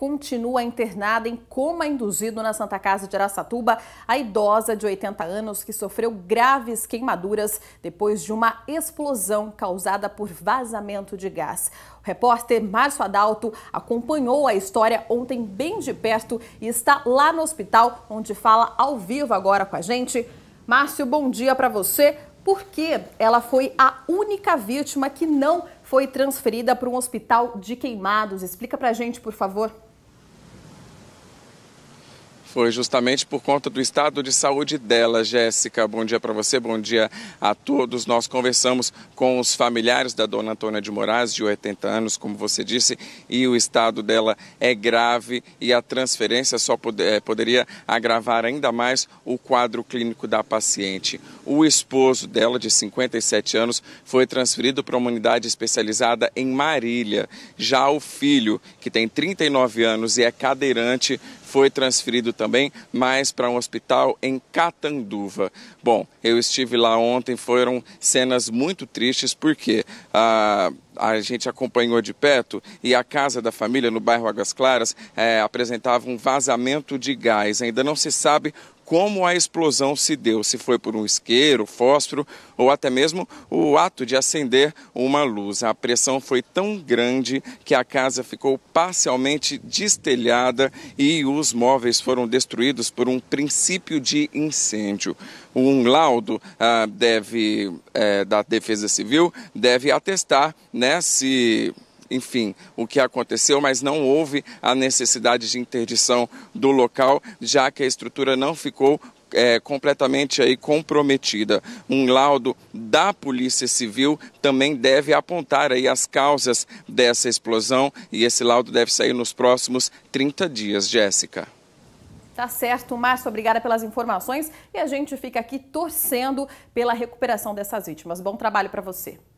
continua internada em coma induzido na Santa Casa de Araçatuba, a idosa de 80 anos que sofreu graves queimaduras depois de uma explosão causada por vazamento de gás. O repórter Márcio Adalto acompanhou a história ontem bem de perto e está lá no hospital, onde fala ao vivo agora com a gente. Márcio, bom dia para você Por que ela foi a única vítima que não foi transferida para um hospital de queimados. Explica para a gente, por favor foi justamente por conta do estado de saúde dela. Jéssica, bom dia para você, bom dia a todos. Nós conversamos com os familiares da dona Antônia de Moraes, de 80 anos, como você disse, e o estado dela é grave e a transferência só poder, eh, poderia agravar ainda mais o quadro clínico da paciente. O esposo dela, de 57 anos, foi transferido para uma unidade especializada em Marília. Já o filho, que tem 39 anos e é cadeirante, foi transferido também mais para um hospital em Catanduva. Bom, eu estive lá ontem, foram cenas muito tristes, porque a. Ah, a gente acompanhou de perto e a casa da família no bairro Águas Claras é, apresentava um vazamento de gás. Ainda não se sabe como a explosão se deu, se foi por um isqueiro, fósforo ou até mesmo o ato de acender uma luz. A pressão foi tão grande que a casa ficou parcialmente destelhada e os móveis foram destruídos por um princípio de incêndio. Um laudo ah, deve, eh, da Defesa Civil deve atestar né, se enfim, o que aconteceu, mas não houve a necessidade de interdição do local, já que a estrutura não ficou é, completamente aí comprometida. Um laudo da Polícia Civil também deve apontar aí as causas dessa explosão e esse laudo deve sair nos próximos 30 dias, Jéssica. Tá certo, Márcio, obrigada pelas informações e a gente fica aqui torcendo pela recuperação dessas vítimas. Bom trabalho para você.